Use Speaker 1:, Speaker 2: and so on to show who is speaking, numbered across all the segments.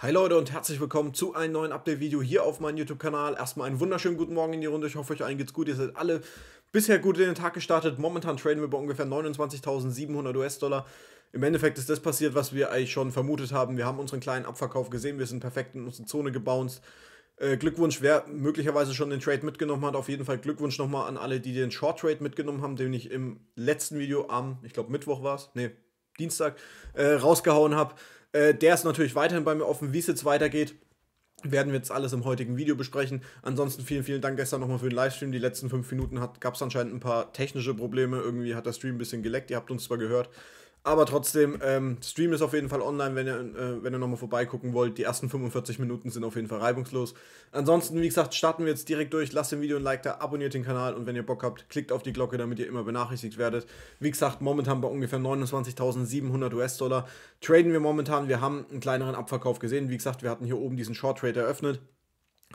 Speaker 1: Hi Leute und herzlich willkommen zu einem neuen Update-Video hier auf meinem YouTube-Kanal. Erstmal einen wunderschönen guten Morgen in die Runde. Ich hoffe, euch allen geht's gut. Ihr seid alle bisher gut in den Tag gestartet. Momentan traden wir bei ungefähr 29.700 US-Dollar. Im Endeffekt ist das passiert, was wir eigentlich schon vermutet haben. Wir haben unseren kleinen Abverkauf gesehen. Wir sind perfekt in unsere Zone gebounced. Äh, Glückwunsch, wer möglicherweise schon den Trade mitgenommen hat. Auf jeden Fall Glückwunsch nochmal an alle, die den Short Trade mitgenommen haben, den ich im letzten Video am, ich glaube Mittwoch war es, nee, Dienstag, äh, rausgehauen habe. Äh, der ist natürlich weiterhin bei mir offen, wie es jetzt weitergeht. Werden wir jetzt alles im heutigen Video besprechen. Ansonsten vielen, vielen Dank gestern nochmal für den Livestream. Die letzten fünf Minuten gab es anscheinend ein paar technische Probleme. Irgendwie hat der Stream ein bisschen geleckt. Ihr habt uns zwar gehört, aber trotzdem, ähm, Stream ist auf jeden Fall online, wenn ihr, äh, wenn ihr nochmal vorbeigucken wollt. Die ersten 45 Minuten sind auf jeden Fall reibungslos. Ansonsten, wie gesagt, starten wir jetzt direkt durch. Lasst dem Video ein Like da, abonniert den Kanal und wenn ihr Bock habt, klickt auf die Glocke, damit ihr immer benachrichtigt werdet. Wie gesagt, momentan bei ungefähr 29.700 US-Dollar traden wir momentan. Wir haben einen kleineren Abverkauf gesehen. Wie gesagt, wir hatten hier oben diesen Short Trade eröffnet.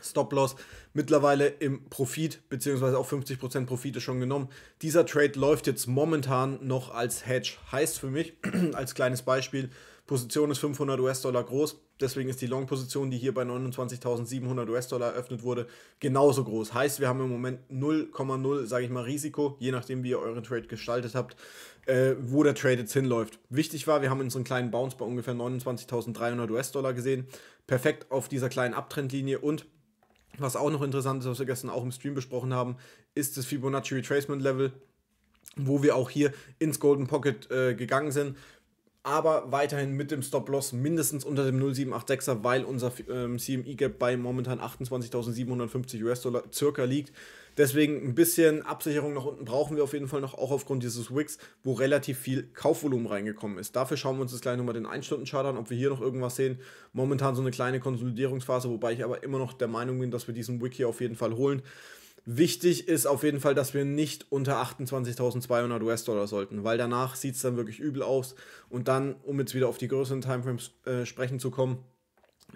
Speaker 1: Stop-Loss mittlerweile im Profit, beziehungsweise auch 50% Profite schon genommen. Dieser Trade läuft jetzt momentan noch als Hedge. Heißt für mich, als kleines Beispiel, Position ist 500 US-Dollar groß, deswegen ist die Long-Position, die hier bei 29.700 US-Dollar eröffnet wurde, genauso groß. Heißt, wir haben im Moment 0,0, sage ich mal, Risiko, je nachdem, wie ihr euren Trade gestaltet habt, äh, wo der Trade jetzt hinläuft. Wichtig war, wir haben unseren kleinen Bounce bei ungefähr 29.300 US-Dollar gesehen, perfekt auf dieser kleinen Abtrendlinie und was auch noch interessant ist, was wir gestern auch im Stream besprochen haben, ist das Fibonacci Retracement Level, wo wir auch hier ins Golden Pocket äh, gegangen sind aber weiterhin mit dem Stop-Loss mindestens unter dem 0786er, weil unser ähm, CME-Gap bei momentan 28.750 US-Dollar circa liegt. Deswegen ein bisschen Absicherung nach unten brauchen wir auf jeden Fall noch, auch aufgrund dieses Wicks, wo relativ viel Kaufvolumen reingekommen ist. Dafür schauen wir uns jetzt gleich nochmal den 1-Stunden-Chart an, ob wir hier noch irgendwas sehen. Momentan so eine kleine Konsolidierungsphase, wobei ich aber immer noch der Meinung bin, dass wir diesen Wick hier auf jeden Fall holen. Wichtig ist auf jeden Fall, dass wir nicht unter 28.200 US-Dollar sollten, weil danach sieht es dann wirklich übel aus. Und dann, um jetzt wieder auf die größeren Timeframes äh, sprechen zu kommen,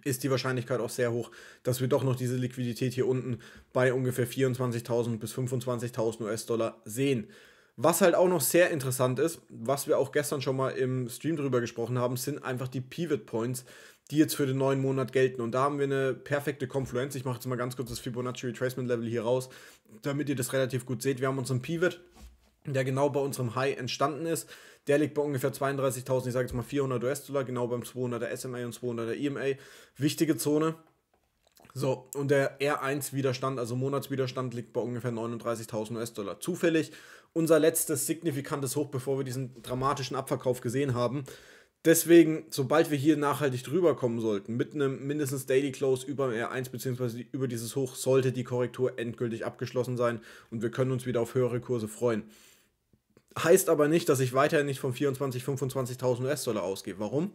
Speaker 1: ist die Wahrscheinlichkeit auch sehr hoch, dass wir doch noch diese Liquidität hier unten bei ungefähr 24.000 bis 25.000 US-Dollar sehen. Was halt auch noch sehr interessant ist, was wir auch gestern schon mal im Stream drüber gesprochen haben, sind einfach die Pivot Points, die jetzt für den neuen Monat gelten. Und da haben wir eine perfekte Konfluenz. Ich mache jetzt mal ganz kurz das Fibonacci Retracement Level hier raus, damit ihr das relativ gut seht. Wir haben unseren Pivot, der genau bei unserem High entstanden ist. Der liegt bei ungefähr 32.000, ich sage jetzt mal 400 US-Dollar, genau beim 200er SMA und 200er EMA. Wichtige Zone. So, und der R1-Widerstand, also Monatswiderstand, liegt bei ungefähr 39.000 US-Dollar. Zufällig unser letztes signifikantes Hoch, bevor wir diesen dramatischen Abverkauf gesehen haben, Deswegen, sobald wir hier nachhaltig drüber kommen sollten, mit einem mindestens Daily Close über R1 bzw. über dieses Hoch, sollte die Korrektur endgültig abgeschlossen sein und wir können uns wieder auf höhere Kurse freuen. Heißt aber nicht, dass ich weiterhin nicht von 24.000, 25.000 US-Dollar ausgehe. Warum?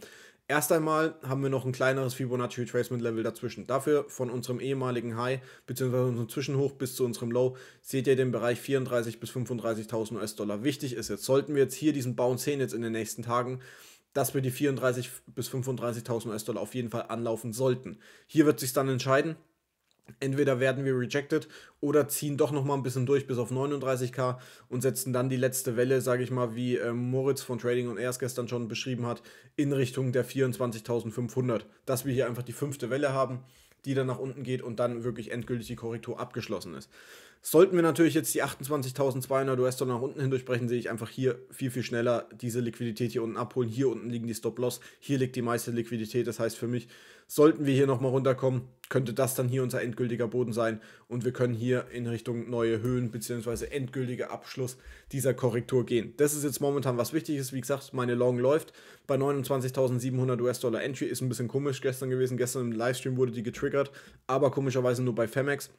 Speaker 1: Erst einmal haben wir noch ein kleineres Fibonacci Retracement Level dazwischen. Dafür von unserem ehemaligen High bzw. unserem Zwischenhoch bis zu unserem Low seht ihr den Bereich 34.000 bis 35.000 US-Dollar. Wichtig ist jetzt, sollten wir jetzt hier diesen Bounce sehen jetzt in den nächsten Tagen, dass wir die 34.000 bis 35.000 US-Dollar auf jeden Fall anlaufen sollten. Hier wird sich dann entscheiden, entweder werden wir rejected oder ziehen doch nochmal ein bisschen durch bis auf 39k und setzen dann die letzte Welle, sage ich mal, wie äh, Moritz von Trading und Airs gestern schon beschrieben hat, in Richtung der 24.500, dass wir hier einfach die fünfte Welle haben, die dann nach unten geht und dann wirklich endgültig die Korrektur abgeschlossen ist. Sollten wir natürlich jetzt die 28.200 US-Dollar nach unten hindurchbrechen, sehe ich einfach hier viel, viel schneller diese Liquidität hier unten abholen. Hier unten liegen die Stop-Loss, hier liegt die meiste Liquidität. Das heißt für mich, sollten wir hier nochmal runterkommen, könnte das dann hier unser endgültiger Boden sein und wir können hier in Richtung neue Höhen bzw. endgültiger Abschluss dieser Korrektur gehen. Das ist jetzt momentan was wichtig ist. Wie gesagt, meine Long läuft bei 29.700 US-Dollar Entry. Ist ein bisschen komisch gestern gewesen. Gestern im Livestream wurde die getriggert, aber komischerweise nur bei Femex.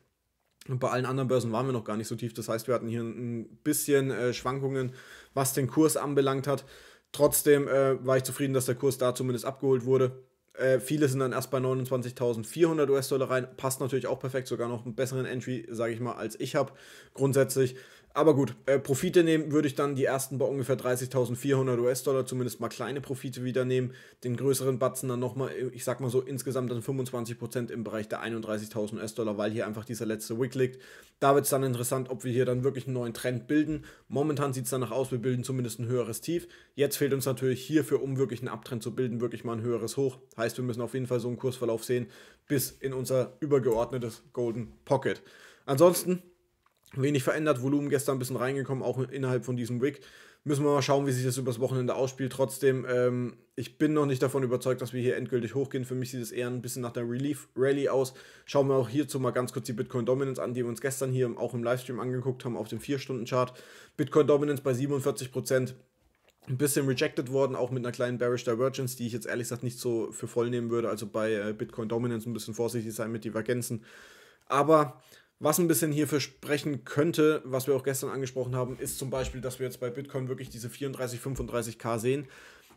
Speaker 1: Und bei allen anderen Börsen waren wir noch gar nicht so tief. Das heißt, wir hatten hier ein bisschen äh, Schwankungen, was den Kurs anbelangt hat. Trotzdem äh, war ich zufrieden, dass der Kurs da zumindest abgeholt wurde. Äh, viele sind dann erst bei 29.400 US-Dollar rein. Passt natürlich auch perfekt, sogar noch einen besseren Entry, sage ich mal, als ich habe. Grundsätzlich aber gut, äh, Profite nehmen würde ich dann die ersten bei ungefähr 30.400 US-Dollar, zumindest mal kleine Profite wieder nehmen. Den größeren Batzen dann nochmal, äh, ich sag mal so insgesamt dann 25% im Bereich der 31.000 US-Dollar, weil hier einfach dieser letzte Wick liegt. Da wird es dann interessant, ob wir hier dann wirklich einen neuen Trend bilden. Momentan sieht es danach aus, wir bilden zumindest ein höheres Tief. Jetzt fehlt uns natürlich hierfür, um wirklich einen Abtrend zu bilden, wirklich mal ein höheres Hoch. Heißt, wir müssen auf jeden Fall so einen Kursverlauf sehen bis in unser übergeordnetes Golden Pocket. Ansonsten wenig verändert, Volumen gestern ein bisschen reingekommen, auch innerhalb von diesem Wick. Müssen wir mal schauen, wie sich das übers Wochenende ausspielt. Trotzdem, ähm, ich bin noch nicht davon überzeugt, dass wir hier endgültig hochgehen. Für mich sieht es eher ein bisschen nach der Relief Rally aus. Schauen wir auch hierzu mal ganz kurz die Bitcoin Dominance an, die wir uns gestern hier auch im Livestream angeguckt haben auf dem 4-Stunden-Chart. Bitcoin Dominance bei 47 ein bisschen rejected worden, auch mit einer kleinen Bearish Divergence, die ich jetzt ehrlich gesagt nicht so für voll nehmen würde. Also bei äh, Bitcoin Dominance ein bisschen vorsichtig sein mit Divergenzen. Aber was ein bisschen hierfür sprechen könnte, was wir auch gestern angesprochen haben, ist zum Beispiel, dass wir jetzt bei Bitcoin wirklich diese 34, 35k sehen.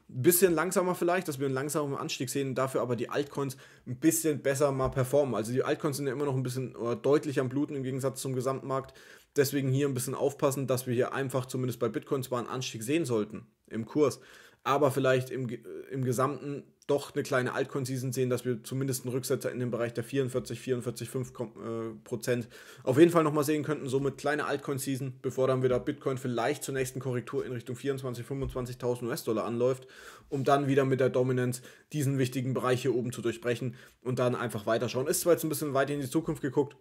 Speaker 1: Ein bisschen langsamer vielleicht, dass wir einen langsamen Anstieg sehen, dafür aber die Altcoins ein bisschen besser mal performen. Also die Altcoins sind ja immer noch ein bisschen deutlich am Bluten im Gegensatz zum Gesamtmarkt. Deswegen hier ein bisschen aufpassen, dass wir hier einfach zumindest bei Bitcoin zwar einen Anstieg sehen sollten im Kurs, aber vielleicht im, äh, im Gesamten doch eine kleine Altkonseason sehen, dass wir zumindest einen Rücksetzer in dem Bereich der 44, 44, 5 Prozent auf jeden Fall nochmal sehen könnten. Somit kleine Altconseason, bevor dann wieder Bitcoin vielleicht zur nächsten Korrektur in Richtung 24, 25.000 US-Dollar anläuft, um dann wieder mit der Dominance diesen wichtigen Bereich hier oben zu durchbrechen und dann einfach weiterschauen. Ist zwar jetzt ein bisschen weit in die Zukunft geguckt,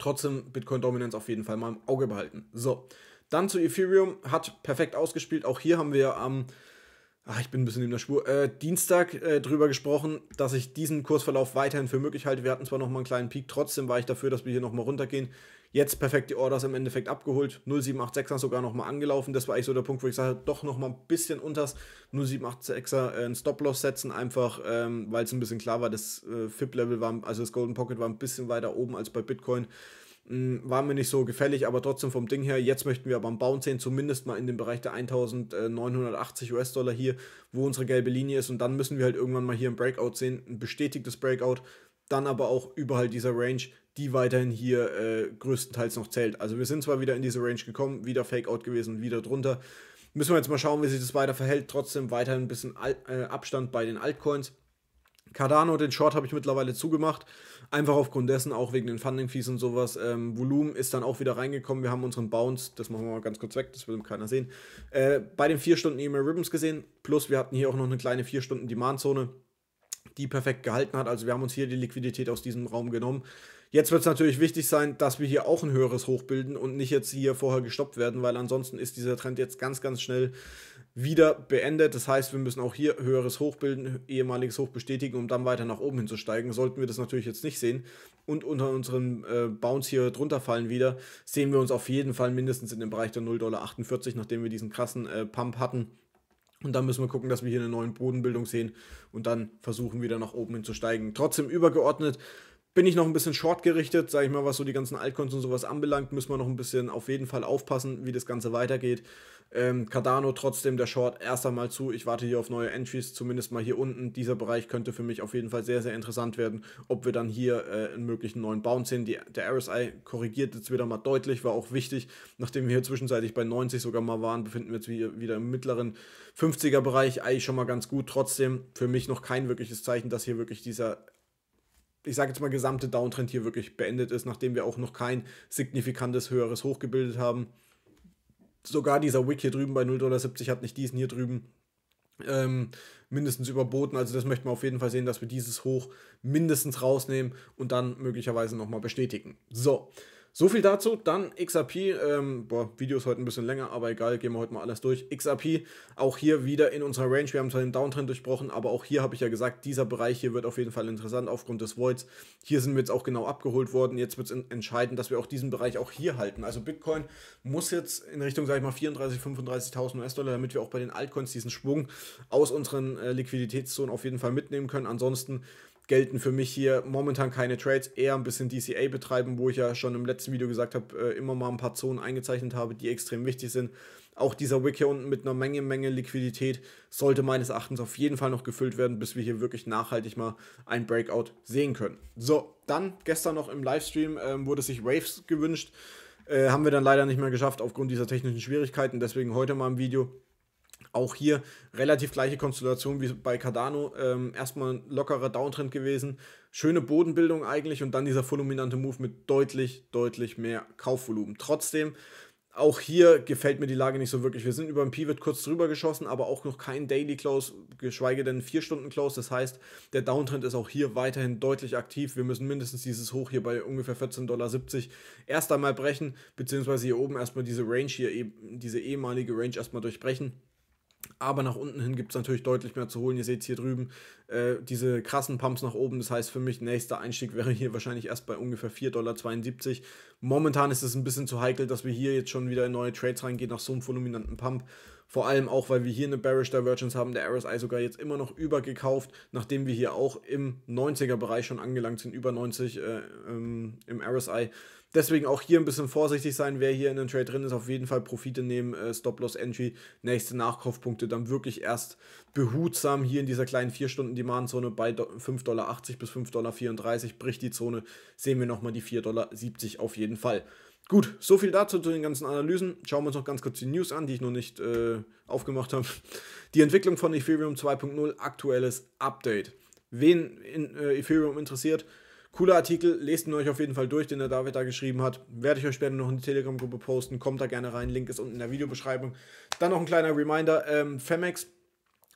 Speaker 1: trotzdem Bitcoin-Dominance auf jeden Fall mal im Auge behalten. So, dann zu Ethereum, hat perfekt ausgespielt. Auch hier haben wir am... Ähm, ach, ich bin ein bisschen in der Spur, äh, Dienstag äh, drüber gesprochen, dass ich diesen Kursverlauf weiterhin für möglich halte. Wir hatten zwar nochmal einen kleinen Peak, trotzdem war ich dafür, dass wir hier nochmal runtergehen. Jetzt perfekt die Orders im Endeffekt abgeholt. 0786er sogar nochmal angelaufen. Das war eigentlich so der Punkt, wo ich sage, doch nochmal ein bisschen unters 0786er äh, einen Stop-Loss setzen, einfach ähm, weil es ein bisschen klar war, das äh, FIP-Level war, also das Golden Pocket war ein bisschen weiter oben als bei Bitcoin. Hm, war mir nicht so gefällig, aber trotzdem vom Ding her, jetzt möchten wir aber am Bauen sehen, zumindest mal in dem Bereich der 1980 US-Dollar hier, wo unsere gelbe Linie ist und dann müssen wir halt irgendwann mal hier ein Breakout sehen, ein bestätigtes Breakout, dann aber auch überall dieser Range, die weiterhin hier äh, größtenteils noch zählt. Also wir sind zwar wieder in diese Range gekommen, wieder Fakeout gewesen, wieder drunter. Müssen wir jetzt mal schauen, wie sich das weiter verhält. Trotzdem weiterhin ein bisschen Al äh, Abstand bei den Altcoins. Cardano, den Short habe ich mittlerweile zugemacht. Einfach aufgrund dessen, auch wegen den Funding Fees und sowas. Ähm, Volumen ist dann auch wieder reingekommen. Wir haben unseren Bounce, das machen wir mal ganz kurz weg, das will keiner sehen. Äh, bei den 4 Stunden E-Mail Ribbons gesehen. Plus, wir hatten hier auch noch eine kleine 4 Stunden Demand-Zone, die perfekt gehalten hat. Also, wir haben uns hier die Liquidität aus diesem Raum genommen. Jetzt wird es natürlich wichtig sein, dass wir hier auch ein höheres Hoch bilden und nicht jetzt hier vorher gestoppt werden, weil ansonsten ist dieser Trend jetzt ganz, ganz schnell wieder beendet. Das heißt, wir müssen auch hier höheres Hoch bilden, ehemaliges Hoch bestätigen, um dann weiter nach oben hinzusteigen. Sollten wir das natürlich jetzt nicht sehen und unter unserem äh, Bounce hier drunter fallen wieder, sehen wir uns auf jeden Fall mindestens in dem Bereich der 0,48 Dollar, nachdem wir diesen krassen äh, Pump hatten. Und dann müssen wir gucken, dass wir hier eine neue Bodenbildung sehen und dann versuchen wieder nach oben hinzusteigen. Trotzdem übergeordnet bin ich noch ein bisschen short gerichtet, sage ich mal, was so die ganzen Altcoins und sowas anbelangt, müssen wir noch ein bisschen auf jeden Fall aufpassen, wie das Ganze weitergeht. Ähm, Cardano trotzdem der Short erst einmal zu. Ich warte hier auf neue Entries, zumindest mal hier unten. Dieser Bereich könnte für mich auf jeden Fall sehr, sehr interessant werden, ob wir dann hier äh, einen möglichen neuen Bounce sehen. Die, der RSI korrigiert jetzt wieder mal deutlich, war auch wichtig. Nachdem wir hier zwischenzeitlich bei 90 sogar mal waren, befinden wir jetzt wieder im mittleren 50er-Bereich. Eigentlich schon mal ganz gut. Trotzdem für mich noch kein wirkliches Zeichen, dass hier wirklich dieser ich sage jetzt mal, gesamte Downtrend hier wirklich beendet ist, nachdem wir auch noch kein signifikantes höheres Hoch gebildet haben. Sogar dieser Wick hier drüben bei 0,70 Dollar hat nicht diesen hier drüben ähm, mindestens überboten. Also das möchten wir auf jeden Fall sehen, dass wir dieses Hoch mindestens rausnehmen und dann möglicherweise nochmal bestätigen. So, so viel dazu. Dann XRP. Ähm, boah, Video ist heute ein bisschen länger, aber egal, gehen wir heute mal alles durch. XRP, auch hier wieder in unserer Range. Wir haben zwar den Downtrend durchbrochen, aber auch hier habe ich ja gesagt, dieser Bereich hier wird auf jeden Fall interessant aufgrund des Voids. Hier sind wir jetzt auch genau abgeholt worden. Jetzt wird es entscheidend, dass wir auch diesen Bereich auch hier halten. Also Bitcoin muss jetzt in Richtung, sage ich mal, 34.000, 35.000 US-Dollar, damit wir auch bei den Altcoins diesen Schwung aus unseren äh, Liquiditätszonen auf jeden Fall mitnehmen können. Ansonsten gelten für mich hier momentan keine Trades, eher ein bisschen DCA betreiben, wo ich ja schon im letzten Video gesagt habe, äh, immer mal ein paar Zonen eingezeichnet habe, die extrem wichtig sind. Auch dieser Wick hier unten mit einer Menge, Menge Liquidität sollte meines Erachtens auf jeden Fall noch gefüllt werden, bis wir hier wirklich nachhaltig mal ein Breakout sehen können. So, dann gestern noch im Livestream äh, wurde sich Waves gewünscht. Äh, haben wir dann leider nicht mehr geschafft aufgrund dieser technischen Schwierigkeiten. Deswegen heute mal im Video. Auch hier relativ gleiche Konstellation wie bei Cardano. Ähm, erstmal ein lockerer Downtrend gewesen. Schöne Bodenbildung eigentlich und dann dieser fulminante Move mit deutlich, deutlich mehr Kaufvolumen. Trotzdem, auch hier gefällt mir die Lage nicht so wirklich. Wir sind über den Pivot kurz drüber geschossen, aber auch noch kein Daily Close, geschweige denn 4-Stunden-Close. Das heißt, der Downtrend ist auch hier weiterhin deutlich aktiv. Wir müssen mindestens dieses Hoch hier bei ungefähr 14,70 Dollar erst einmal brechen, beziehungsweise hier oben erstmal diese Range hier, diese ehemalige Range erstmal durchbrechen aber nach unten hin gibt es natürlich deutlich mehr zu holen. Ihr seht hier drüben äh, diese krassen Pumps nach oben. Das heißt für mich, nächster Einstieg wäre hier wahrscheinlich erst bei ungefähr 4,72 Dollar. Momentan ist es ein bisschen zu heikel, dass wir hier jetzt schon wieder in neue Trades reingehen nach so einem voluminanten Pump. Vor allem auch, weil wir hier eine Bearish Divergence haben, der RSI sogar jetzt immer noch übergekauft, nachdem wir hier auch im 90er-Bereich schon angelangt sind, über 90 äh, ähm, im RSI. Deswegen auch hier ein bisschen vorsichtig sein, wer hier in den Trade drin ist, auf jeden Fall Profite nehmen, äh, Stop-Loss-Entry, nächste Nachkaufpunkte, dann wirklich erst behutsam hier in dieser kleinen 4-Stunden-Demand-Zone bei 5,80 Dollar bis 5,34 Dollar bricht die Zone, sehen wir nochmal die 4,70 Dollar auf jeden Fall. Gut, so viel dazu zu den ganzen Analysen. Schauen wir uns noch ganz kurz die News an, die ich noch nicht äh, aufgemacht habe. Die Entwicklung von Ethereum 2.0, aktuelles Update. Wen in, äh, Ethereum interessiert, Cooler Artikel, lest ihn euch auf jeden Fall durch, den der David da geschrieben hat. Werde ich euch später noch in die Telegram-Gruppe posten. Kommt da gerne rein, Link ist unten in der Videobeschreibung. Dann noch ein kleiner Reminder: ähm, Femex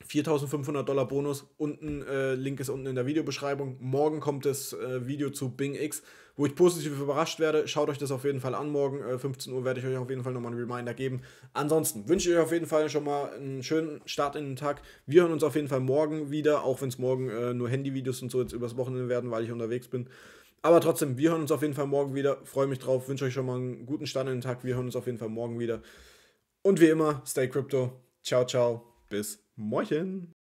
Speaker 1: 4500 Dollar Bonus. Unten, äh, Link ist unten in der Videobeschreibung. Morgen kommt das äh, Video zu Bing X wo ich positiv überrascht werde. Schaut euch das auf jeden Fall an. Morgen äh, 15 Uhr werde ich euch auf jeden Fall nochmal einen Reminder geben. Ansonsten wünsche ich euch auf jeden Fall schon mal einen schönen Start in den Tag. Wir hören uns auf jeden Fall morgen wieder, auch wenn es morgen äh, nur Handyvideos und so jetzt übers Wochenende werden, weil ich unterwegs bin. Aber trotzdem, wir hören uns auf jeden Fall morgen wieder. Freue mich drauf. Wünsche euch schon mal einen guten Start in den Tag. Wir hören uns auf jeden Fall morgen wieder. Und wie immer, stay crypto. Ciao, ciao. Bis morgen.